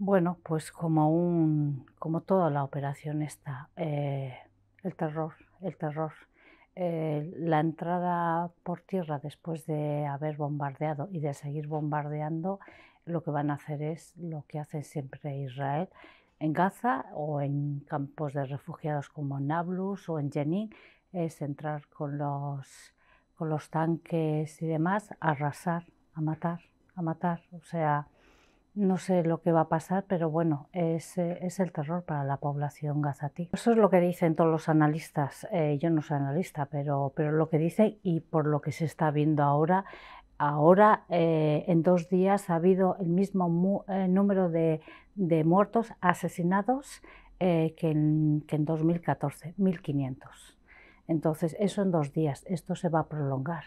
Bueno, pues como, un, como toda la operación está, eh, el terror, el terror. Eh, la entrada por tierra después de haber bombardeado y de seguir bombardeando, lo que van a hacer es lo que hace siempre Israel en Gaza o en campos de refugiados como Nablus o en Jenin, es entrar con los, con los tanques y demás, a arrasar, a matar, a matar. O sea, no sé lo que va a pasar, pero bueno, es, eh, es, el terror para la población gazatí. Eso es lo que dicen todos los analistas. Eh, yo no soy analista, pero, pero lo que dicen y por lo que se está viendo ahora, ahora eh, en dos días ha habido el mismo número de, muertos asesinados que en, que en 2014, 1.500. Entonces, eso en dos días, esto se va a prolongar.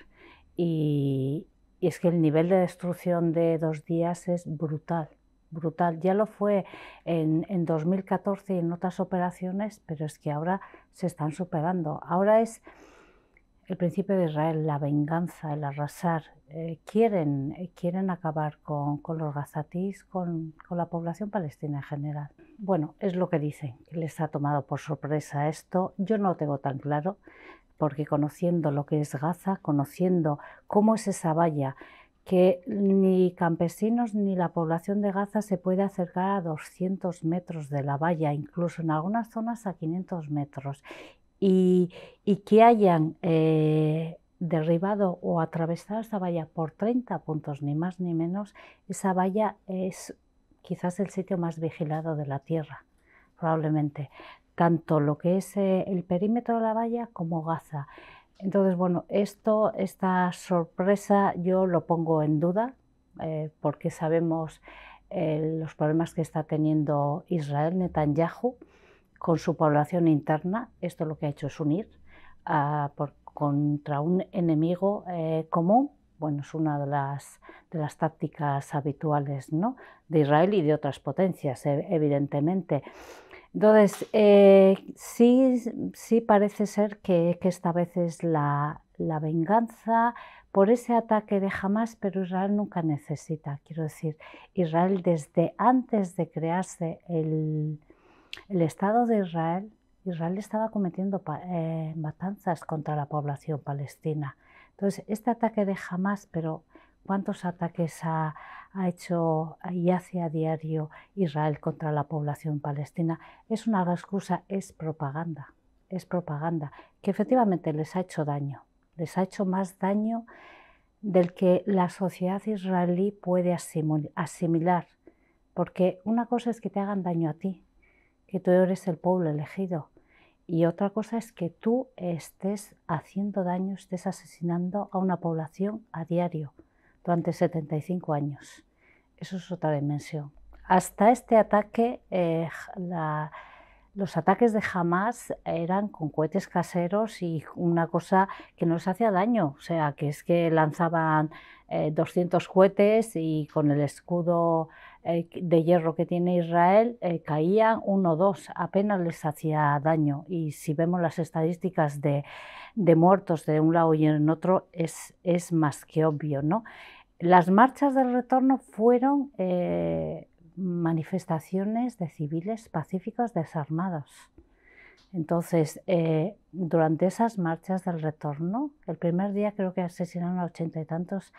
Y, y es que el nivel de destrucción de dos días es brutal, brutal. Ya lo fue en, 2014 y en otras operaciones, pero es que ahora se están superando. Ahora es el principio de Israel, la venganza, el arrasar. Eh, quieren, eh, quieren acabar con, los gazatís, con, con, la población palestina en general. Bueno, es lo que dicen, les ha tomado por sorpresa esto. Yo no lo tengo tan claro porque conociendo lo que es Gaza, conociendo cómo es esa valla, que ni campesinos ni la población de Gaza se puede acercar a 200 metros de la valla, incluso en algunas zonas a 500 metros, y, que hayan eh, derribado o atravesado esa valla por 30 puntos, ni más ni menos, esa valla es quizás el sitio más vigilado de la Tierra, probablemente tanto lo que es eh, el perímetro de la valla como Gaza. Entonces, bueno, esto, esta sorpresa yo lo pongo en duda eh, porque sabemos eh, los problemas que está teniendo Israel, Netanyahu, con su población interna. Esto lo que ha hecho es unir ah, contra un enemigo común bueno, es una de las, de las tácticas habituales ¿no? de Israel y de otras potencias, evidentemente. Entonces, eh, sí, sí parece ser que, esta vez es la, venganza por ese ataque de Hamas, pero Israel nunca necesita. Quiero decir, Israel desde antes de crearse el, Estado de Israel, Israel estaba cometiendo eh, matanzas contra la población palestina. Entonces, este ataque de Hamas, pero cuántos ataques ha, hecho y hace a diario Israel contra la población palestina. Es una excusa, es propaganda, es propaganda, que efectivamente les ha hecho daño, les ha hecho más daño del que la sociedad israelí puede asimilar. Porque una cosa es que te hagan daño a ti, que tú eres el pueblo elegido, y otra cosa es que tú estés haciendo daño, estés asesinando a una población a diario durante 75 años. Eso es otra dimensión. Hasta este ataque, eh, la, los ataques de Hamas eran con cohetes caseros y una cosa que no les hacía daño, o sea, que es que lanzaban 200 eh, cohetes y con el escudo eh, de hierro que tiene Israel eh, caían uno o dos, apenas les hacía daño. Y si vemos las estadísticas de, muertos de un lado y en otro, es, es más que obvio, ¿no? Las marchas del retorno fueron manifestaciones de civiles pacíficos desarmados. Entonces, eh, durante esas marchas del retorno, el primer día creo que asesinaron a ochenta y tantos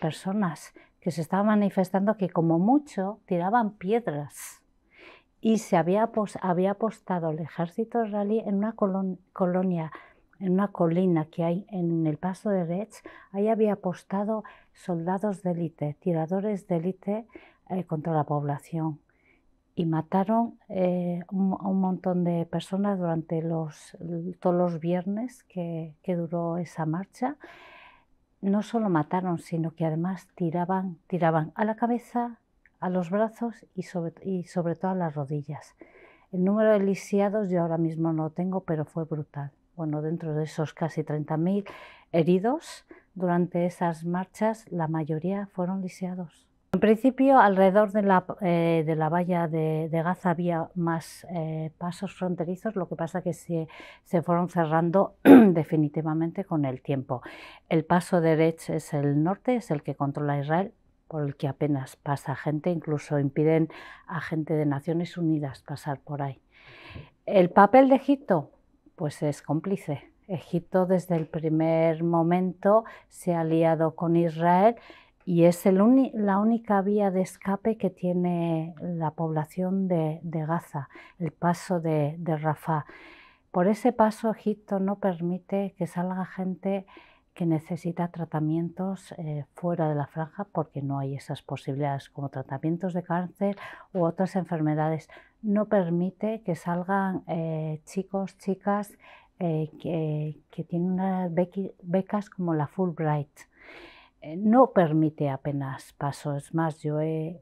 personas que se estaban manifestando que como mucho tiraban piedras y se había, había apostado el ejército israelí en una colonia, en una colina que hay en el paso de Retz, ahí había apostado soldados de élite, tiradores de élite eh, contra la población y mataron eh, a un, montón de personas durante los, todos los viernes que, duró esa marcha. No solo mataron, sino que además tiraban, tiraban a la cabeza, a los brazos y sobre, y sobre todo a las rodillas. El número de lisiados yo ahora mismo no lo tengo, pero fue brutal. Bueno, dentro de esos casi 30.000 heridos durante esas marchas, la mayoría fueron lisiados. En principio, alrededor de la, eh, valla de, Gaza había más eh, pasos fronterizos, lo que pasa que se, se fueron cerrando definitivamente con el tiempo. El paso derecho es el norte, es el que controla Israel, por el que apenas pasa gente, incluso impiden a gente de Naciones Unidas pasar por ahí. El papel de Egipto, pues es cómplice. Egipto desde el primer momento se ha aliado con Israel y es la única vía de escape que tiene la población de, Gaza, el paso de, de Rafah. Por ese paso Egipto no permite que salga gente que necesita tratamientos eh, fuera de la franja porque no hay esas posibilidades como tratamientos de cáncer u otras enfermedades. No permite que salgan eh, chicos, chicas eh, que, que, tienen becas como la Fulbright. Eh, no permite apenas pasos Es más, yo,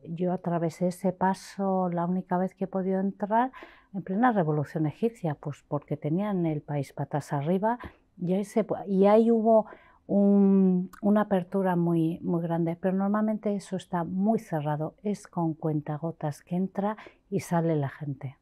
yo atravesé ese paso la única vez que he podido entrar en plena revolución egipcia, pues porque tenían el país patas arriba y ahí, y ahí hubo una apertura muy, muy grande, pero normalmente eso está muy cerrado, es con cuentagotas que entra y sale la gente.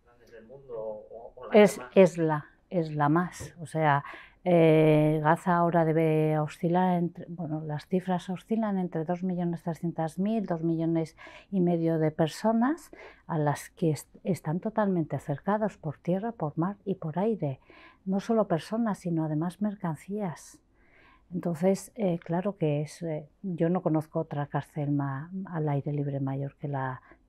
es, es, la, es la más, o sea, eh, Gaza ahora debe oscilar, entre, bueno, las cifras oscilan entre 2.300.000, 2.500.000 millones y medio de personas a las que están totalmente cercados por tierra, por mar y por aire. No solo personas, sino además mercancías. Entonces, eh, claro que es, eh, yo no conozco otra cárcel al aire libre mayor que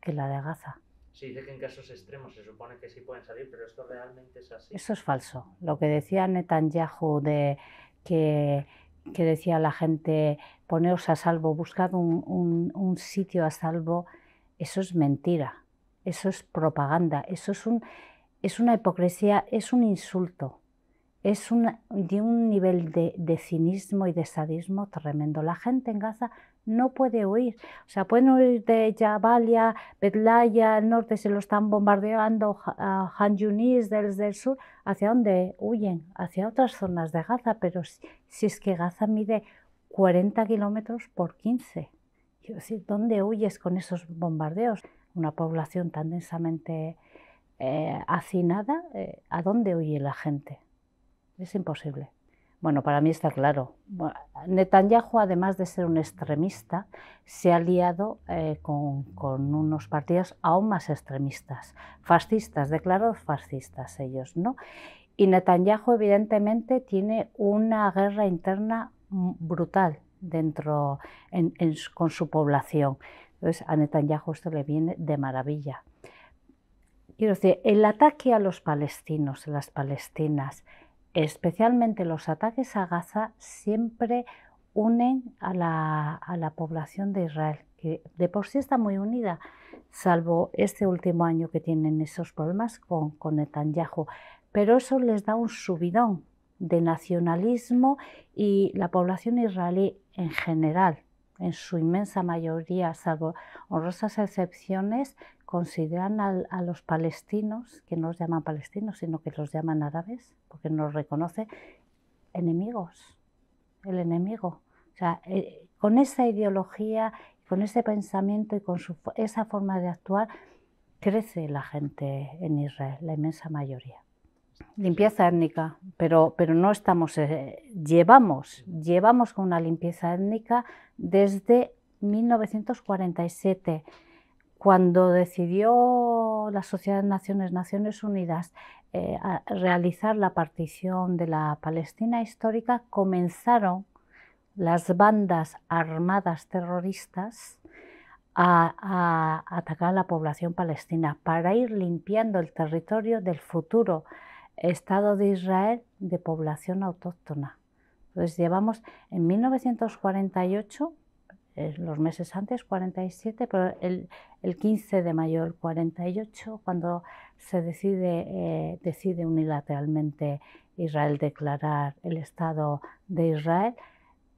que la de Gaza. Se dice que en casos extremos se supone que sí pueden salir, pero esto realmente es así. Eso es falso. Lo que decía Netanyahu de que, decía la gente, poneos a salvo, buscad un, sitio a salvo, eso es mentira, eso es propaganda, eso es, una hipocresía, es un insulto es de un nivel de, de, cinismo y de sadismo tremendo. La gente en Gaza no puede huir. O sea, pueden huir de Jabalia, Betlaya, el norte se lo están bombardeando, Han Yunis desde el sur, hacia dónde huyen, hacia otras zonas de Gaza, pero si, es que Gaza mide 40 kilómetros por 15. Quiero decir, ¿dónde huyes con esos bombardeos? Una población tan densamente eh, hacinada, eh, ¿a dónde huye la gente? Es imposible. Bueno, para mí está claro. Netanyahu, además de ser un extremista, se ha aliado eh, con, unos partidos aún más extremistas, fascistas, declarados fascistas ellos, ¿no? Y Netanyahu, evidentemente, tiene una guerra interna brutal dentro con su población. Entonces, a Netanyahu esto le viene de maravilla. Quiero decir, el ataque a los palestinos, a las palestinas, especialmente los ataques a Gaza, siempre unen a la, población de Israel, que de por sí está muy unida, salvo este último año que tienen esos problemas con, con Netanyahu. Pero eso les da un subidón de nacionalismo y la población israelí en general, en su inmensa mayoría, salvo honrosas excepciones, consideran a los palestinos, que no los llaman palestinos, sino que los llaman árabes, porque no los reconoce, enemigos, el enemigo. O sea, eh, con esa ideología, con ese pensamiento y con esa forma de actuar, crece la gente en Israel, la inmensa mayoría. Limpieza étnica, pero, pero no estamos, eh, llevamos, llevamos con una limpieza étnica desde 1947 cuando decidió la Sociedad de Naciones, Naciones Unidas eh, realizar la partición de la Palestina histórica, comenzaron las bandas armadas terroristas a, atacar a la población palestina para ir limpiando el territorio del futuro Estado de Israel de población autóctona. Entonces llevamos en 1948 los meses antes, 47, pero el, 15 de mayo, el 48, cuando se decide, eh, decide unilateralmente Israel declarar el Estado de Israel,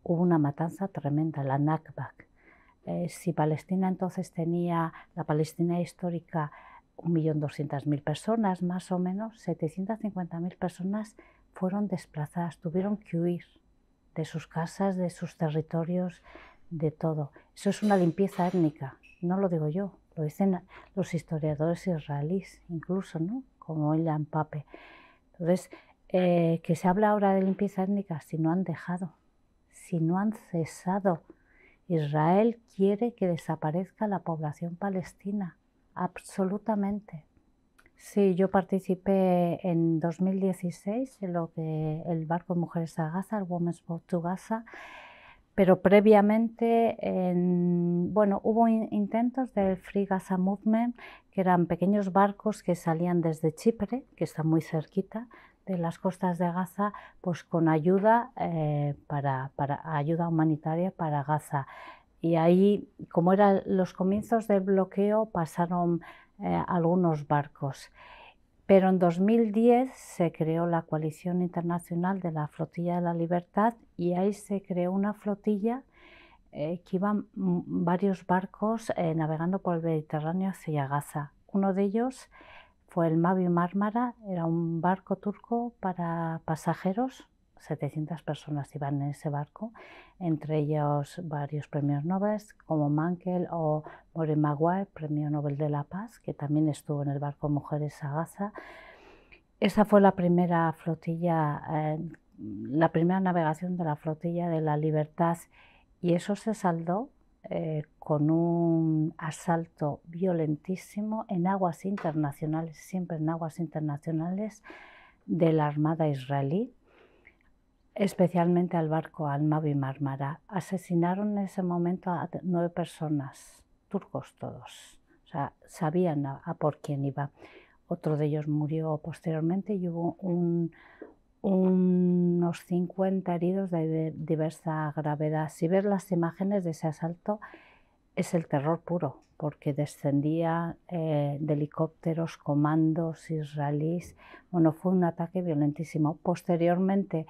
hubo una matanza tremenda, la Nakba. Eh, si Palestina entonces tenía, la Palestina histórica, 1.200.000 personas, más o menos, 750.000 personas fueron desplazadas, tuvieron que huir de sus casas, de sus territorios, de todo. Eso es una limpieza étnica, no lo digo yo, lo dicen los historiadores israelíes, incluso, ¿no? como Ilan Pape. Entonces, eh, que se habla ahora de limpieza étnica, si no han dejado, si no han cesado. Israel quiere que desaparezca la población palestina, absolutamente. Sí, yo participé en 2016 en lo que el barco Mujeres a Gaza, el Women's Boat to Gaza, pero previamente bueno, hubo intentos del Free Gaza Movement, que eran pequeños barcos que salían desde Chipre, que está muy cerquita de las costas de Gaza, pues con ayuda, eh, para, ayuda humanitaria para Gaza. Y ahí, como eran los comienzos del bloqueo, pasaron eh, algunos barcos. Pero en 2010 se creó la Coalición Internacional de la Flotilla de la Libertad y ahí se creó una flotilla eh, que iban varios barcos eh, navegando por el Mediterráneo hacia Gaza. Uno de ellos fue el Mavi Mármara, era un barco turco para pasajeros 700 personas iban en ese barco, entre ellos varios premios Nobel como Mankel o Maureen Maguire, premio Nobel de la Paz, que también estuvo en el barco Mujeres a Gaza. Esa fue la primera flotilla, eh, la primera navegación de la flotilla de la libertad y eso se saldó eh, con un asalto violentísimo en aguas internacionales, siempre en aguas internacionales de la Armada israelí, especialmente al barco Alma Marmara Asesinaron en ese momento a nueve personas, turcos todos. O sea, sabían a, por quién iba. Otro de ellos murió posteriormente y hubo unos 50 heridos de diversa gravedad. Si ves las imágenes de ese asalto, es el terror puro, porque descendía eh, de helicópteros, comandos israelíes. Bueno, fue un ataque violentísimo. Posteriormente,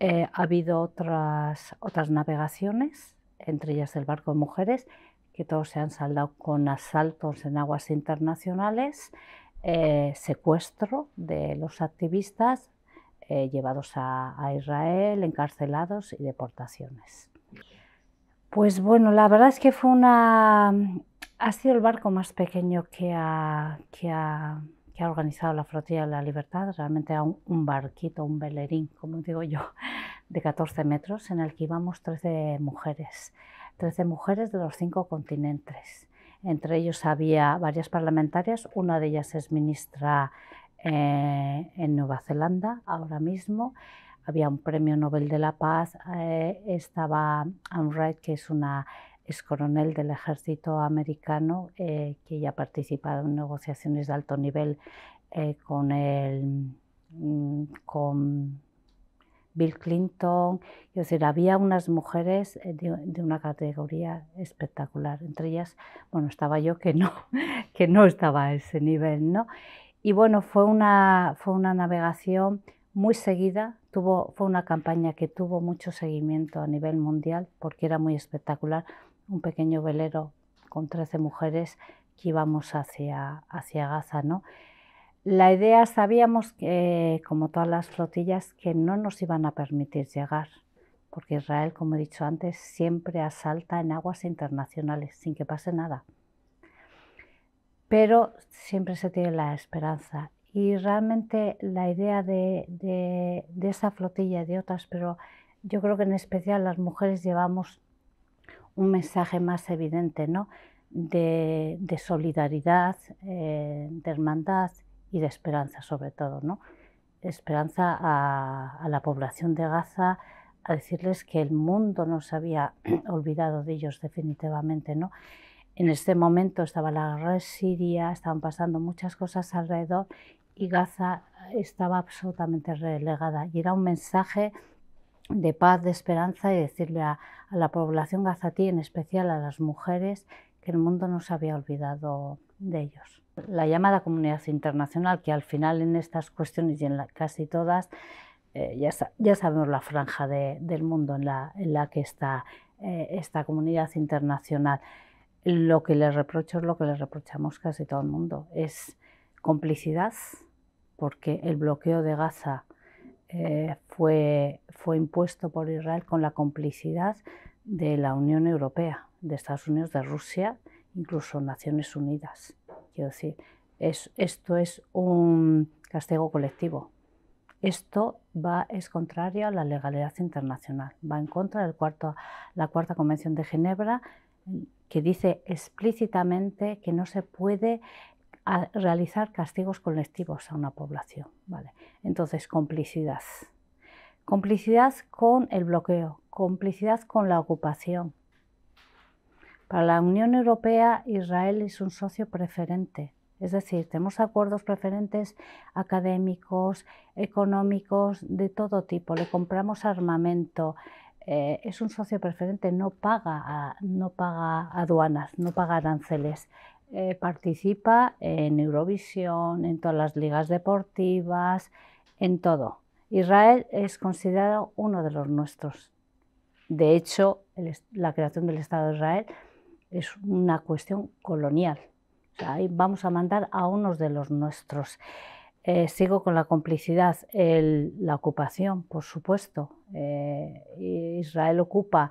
eh, ha habido otras, otras navegaciones, entre ellas el barco de mujeres, que todos se han saldado con asaltos en aguas internacionales, eh, secuestro de los activistas eh, llevados a, Israel, encarcelados y deportaciones. Pues bueno, la verdad es que fue una... Ha sido el barco más pequeño que que ha que ha organizado la Flotilla de la Libertad, realmente era un, barquito, un velerín, como digo yo, de 14 metros, en el que íbamos 13 mujeres, 13 mujeres de los cinco continentes. Entre ellos había varias parlamentarias, una de ellas es ministra eh, en Nueva Zelanda ahora mismo, había un premio Nobel de la Paz, eh, estaba Anne que es una es coronel del ejército americano eh, que ya ha participado en negociaciones de alto nivel eh, con, el, mm, con Bill Clinton. Es decir, había unas mujeres eh, de, de, una categoría espectacular. Entre ellas, bueno, estaba yo que no, que no estaba a ese nivel, ¿no? Y bueno, fue una, fue una navegación muy seguida, tuvo, fue una campaña que tuvo mucho seguimiento a nivel mundial porque era muy espectacular un pequeño velero con 13 mujeres que íbamos hacia, hacia Gaza. ¿no? La idea, sabíamos, que, como todas las flotillas, que no nos iban a permitir llegar, porque Israel, como he dicho antes, siempre asalta en aguas internacionales sin que pase nada. Pero siempre se tiene la esperanza. Y realmente la idea de, de esa flotilla y de otras, pero yo creo que en especial las mujeres llevamos un mensaje más evidente ¿no? de, solidaridad, eh, de hermandad y de esperanza sobre todo. ¿no? Esperanza a, la población de Gaza, a decirles que el mundo no se había olvidado de ellos definitivamente. ¿no? En este momento estaba la guerra de Siria, estaban pasando muchas cosas alrededor y Gaza estaba absolutamente relegada y era un mensaje de paz, de esperanza y decirle a, la población gazatí, en especial a las mujeres, que el mundo no se había olvidado de ellos. La llamada comunidad internacional, que al final en estas cuestiones y en casi todas, eh, ya, ya, sabemos la franja del mundo en la, en la que está eh, esta comunidad internacional. Lo que les reprocho es lo que les reprochamos casi todo el mundo, es complicidad, porque el bloqueo de Gaza eh, fue, fue impuesto por Israel con la complicidad de la Unión Europea, de Estados Unidos, de Rusia, incluso Naciones Unidas. Quiero decir, esto es un castigo colectivo. Esto va, es contrario a la legalidad internacional, va en contra de la Cuarta Convención de Ginebra, que dice explícitamente que no se puede a realizar castigos colectivos a una población. ¿vale? Entonces, complicidad. Complicidad con el bloqueo, complicidad con la ocupación. Para la Unión Europea, Israel es un socio preferente. Es decir, tenemos acuerdos preferentes académicos, económicos, de todo tipo. Le compramos armamento. Eh, es un socio preferente, no paga, no paga aduanas, no paga aranceles. Eh, participa en Eurovisión, en todas las ligas deportivas, en todo. Israel es considerado uno de los nuestros. De hecho, la creación del Estado de Israel es una cuestión colonial. ahí vamos a mandar a unos de los nuestros. Eh, sigo con la complicidad, la ocupación, por supuesto. Eh, Israel ocupa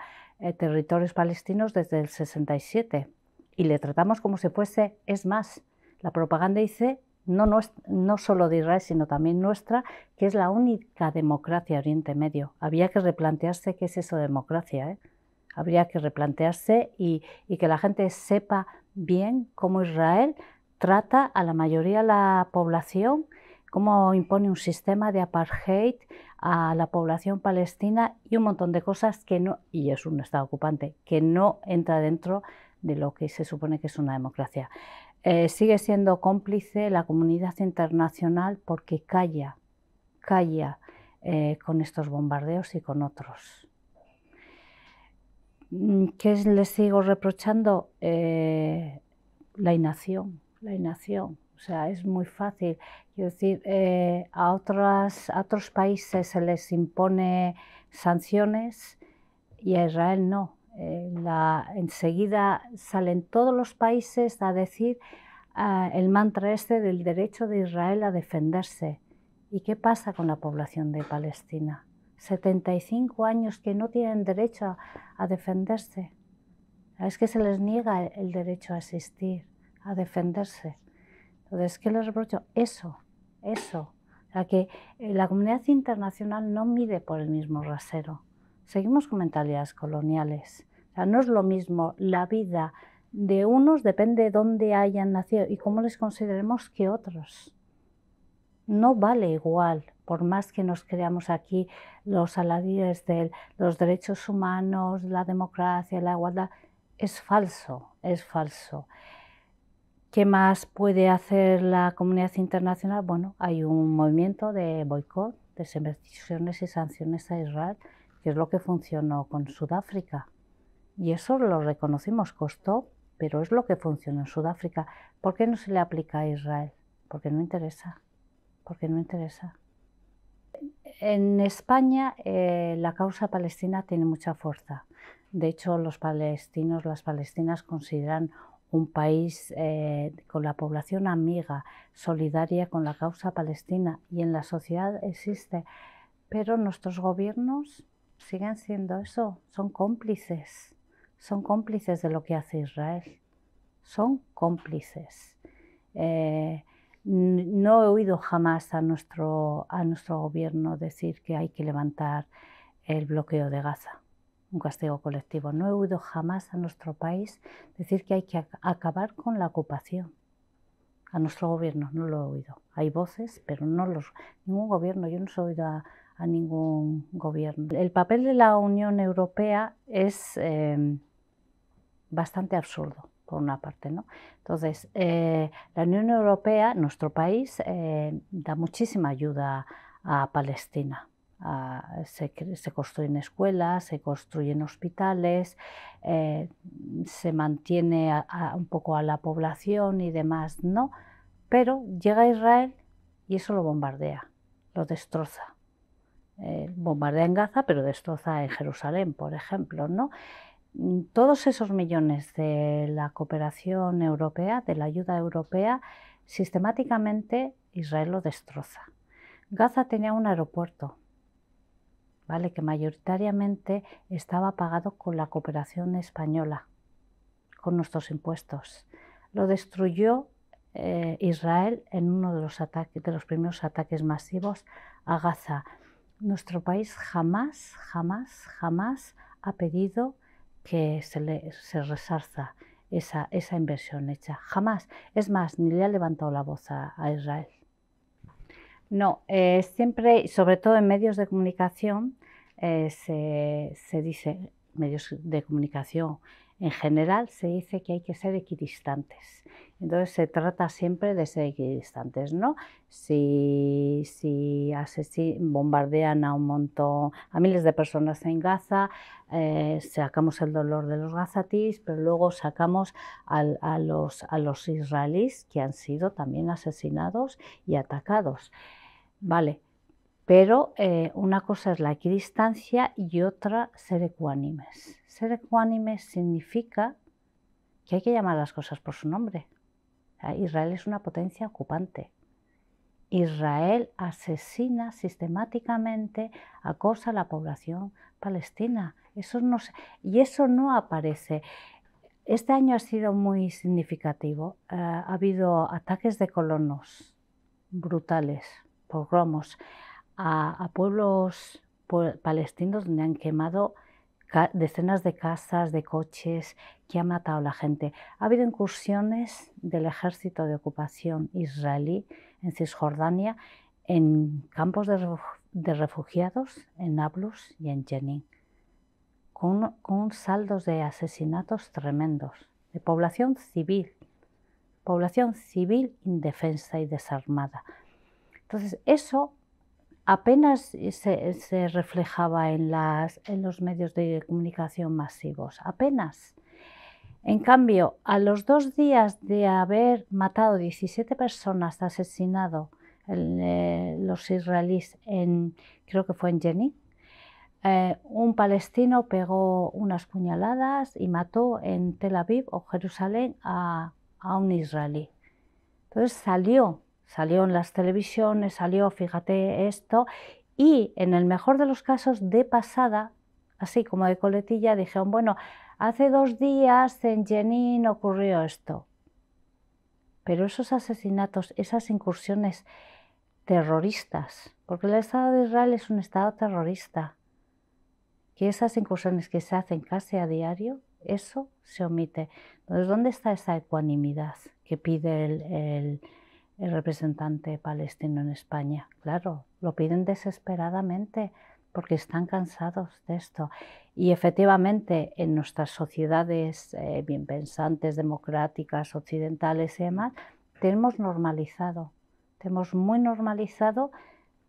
territorios palestinos desde el 67 y le tratamos como si fuese, es más, la propaganda dice, no, no, no solo de Israel, sino también nuestra, que es la única democracia de Oriente Medio. Había que replantearse qué es eso democracia. ¿eh? Habría que replantearse y, y que la gente sepa bien cómo Israel trata a la mayoría de la población, cómo impone un sistema de apartheid a la población palestina y un montón de cosas que no, y es un Estado ocupante, que no entra dentro de lo que se supone que es una democracia. Eh, sigue siendo cómplice la comunidad internacional porque calla, calla eh, con estos bombardeos y con otros. Mm, ¿Qué les sigo reprochando? Eh, la inacción, la inacción. O sea, es muy fácil. decir, a, otras, a otros países se les impone sanciones y a Israel no. Eh, la, enseguida salen todos los países a decir ah, el mantra este del derecho de Israel a defenderse. ¿Y qué pasa con la población de Palestina? 75 años que no tienen derecho a, defenderse. Es que se les niega el, derecho a existir, a defenderse. Entonces, ¿qué les reprocho? Eso, eso. la que eh, la comunidad internacional no mide por el mismo rasero. Seguimos con mentalidades coloniales no es lo mismo la vida de unos, depende de dónde hayan nacido y cómo les consideremos que otros. No vale igual, por más que nos creamos aquí los aladíes de los derechos humanos, la democracia, la igualdad, es falso, es falso. ¿Qué más puede hacer la comunidad internacional? Bueno, hay un movimiento de boicot, de y sanciones a Israel, que es lo que funcionó con Sudáfrica. Y eso lo reconocimos, costó, pero es lo que funciona en Sudáfrica. ¿Por qué no se le aplica a Israel? Porque no interesa, porque no interesa. En España eh, la causa palestina tiene mucha fuerza. De hecho, los palestinos, las palestinas consideran un país eh, con la población amiga, solidaria con la causa palestina y en la sociedad existe. Pero nuestros gobiernos siguen siendo eso, son cómplices son cómplices de lo que hace Israel. Son cómplices. Eh, no he oído jamás a nuestro, a nuestro gobierno decir que hay que levantar el bloqueo de Gaza, un castigo colectivo. No he oído jamás a nuestro país decir que hay que acabar con la ocupación. A nuestro gobierno no lo he oído. Hay voces, pero no los ningún gobierno. Yo no he oído a, ningún gobierno. El papel de la Unión Europea es eh, bastante absurdo, por una parte. ¿no? Entonces, eh, la Unión Europea, nuestro país, eh, da muchísima ayuda a Palestina. se, construyen escuelas, se construyen hospitales, eh, se mantiene un poco a la población y demás, ¿no? Pero llega Israel y eso lo bombardea, lo destroza. bombardea en Gaza, pero destroza en Jerusalén, por ejemplo, ¿no? todos esos millones de la cooperación europea, de la ayuda europea, sistemáticamente Israel lo destroza. Gaza tenía un aeropuerto, ¿vale? que mayoritariamente estaba pagado con la cooperación española, con nuestros impuestos. Lo destruyó eh, Israel en uno de los primeros ataques masivos a Gaza. Nuestro país jamás, jamás, jamás ha pedido que se, resarza esa, inversión hecha. Jamás. Es más, ni le ha levantado la voz a, Israel. No, eh, siempre, sobre todo en medios de comunicación, eh, se, dice, medios de comunicación en general, se dice que hay que ser equidistantes, entonces se trata siempre de ser equidistantes, ¿no? Si, si bombardean a un montón, a miles de personas en Gaza, eh, sacamos el dolor de los gazatís, pero luego sacamos a, los, a los israelíes que han sido también asesinados y atacados. Vale, pero eh, una cosa es la equidistancia y otra ser ecuánimes. Ser ecuánimes significa que hay que llamar las cosas por su nombre. Israel es una potencia ocupante. Israel asesina sistemáticamente, acosa a la población palestina. Eso no y eso no aparece. Este año ha sido muy significativo. Eh, ha habido ataques de colonos brutales, por romos a, a pueblos palestinos donde han quemado decenas de casas, de coches, que ha matado a la gente. Ha habido incursiones del ejército de ocupación israelí en Cisjordania, en campos de refugiados, en Nablus y en Jenin, con, con saldos de asesinatos tremendos, de población civil, población civil indefensa y desarmada. Entonces, eso apenas eh, eh, se, reflejaba en, los medios de comunicación masivos, apenas. En cambio, a los dos días de haber matado 17 personas, asesinado eh, los israelíes en, creo que fue en Jenin, un palestino pegó unas puñaladas y mató en Tel Aviv o Jerusalén a, a un israelí. Entonces salió Salió en las televisiones, salió, fíjate esto, y en el mejor de los casos, de pasada, así como de coletilla, dijeron, bueno, hace dos días en Jenin ocurrió esto. Pero esos asesinatos, esas incursiones terroristas, porque el Estado de Israel es un Estado terrorista, que esas incursiones que se hacen casi a diario, eso se omite. Entonces, ¿dónde está esa ecuanimidad que pide el, el el representante palestino en España. Claro, lo piden desesperadamente porque están cansados de esto. Y efectivamente en nuestras sociedades eh, bien pensantes, democráticas, occidentales y demás, tenemos normalizado, tenemos muy normalizado,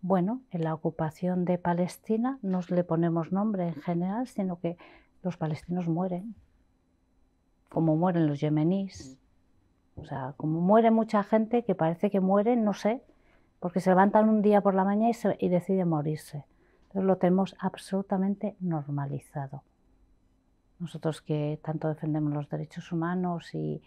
bueno, en la ocupación de Palestina no le ponemos nombre en general, sino que los palestinos mueren, como mueren los yemeníes, o sea, como muere mucha gente que parece que muere, no sé, porque se levantan un día por la mañana y, se, deciden morirse. Entonces lo tenemos absolutamente normalizado. Nosotros que tanto defendemos los derechos humanos y,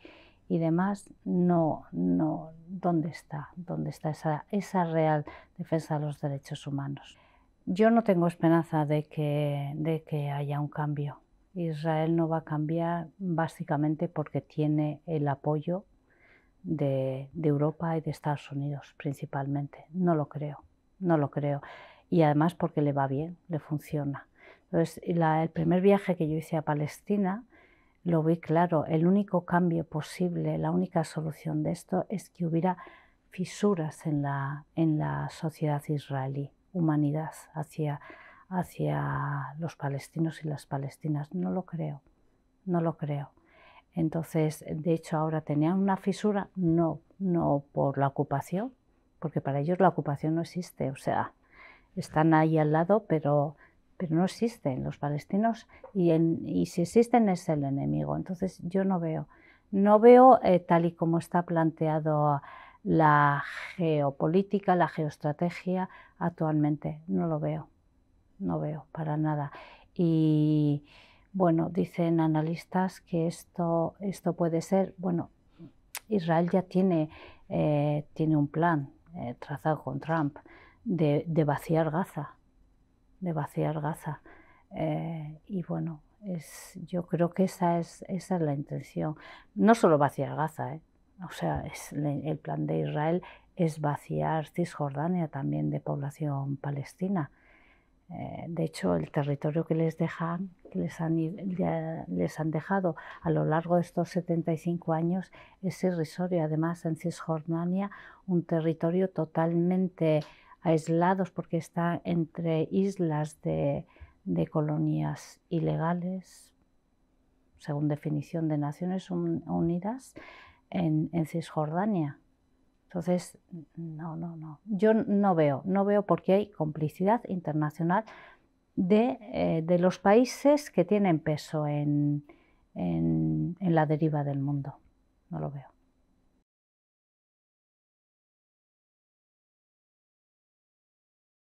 y demás, no, no, ¿dónde está? ¿Dónde está esa, esa, real defensa de los derechos humanos? Yo no tengo esperanza de que, de que haya un cambio. Israel no va a cambiar básicamente porque tiene el apoyo de, Europa y de Estados Unidos principalmente. No lo creo, no lo creo. Y además porque le va bien, le funciona. Entonces, el primer viaje que yo hice a Palestina, lo vi claro, el único cambio posible, la única solución de esto es que hubiera fisuras en la, en la sociedad israelí, humanidad hacia, hacia los palestinos y las palestinas. No lo creo, no lo creo. Entonces, de hecho, ahora tenían una fisura, no, no por la ocupación, porque para ellos la ocupación no existe, o sea, están ahí al lado, pero, pero no existen los palestinos y, si existen es el enemigo. Entonces, yo no veo, no veo eh, tal y como está planteado la geopolítica, la geoestrategia actualmente, no lo veo, no veo para nada. Y bueno, dicen analistas que esto, esto puede ser, bueno, Israel ya tiene, eh, tiene un plan eh, trazado con Trump de, vaciar Gaza, de vaciar Gaza. Eh, y bueno, es, yo creo que esa es, esa es la intención. No solo vaciar Gaza, o sea, el plan de Israel es vaciar Cisjordania también de población palestina. Eh, de hecho, el territorio que les les han, dejado a lo largo de estos 75 años es irrisorio. Además, en Cisjordania, un territorio totalmente aislado, porque está entre islas de, colonias ilegales, según definición de Naciones Unidas, en Cisjordania. Entonces, no, no, no. Yo no veo, no veo por qué hay complicidad internacional de, eh, los países que tienen peso en la deriva del mundo. No lo veo.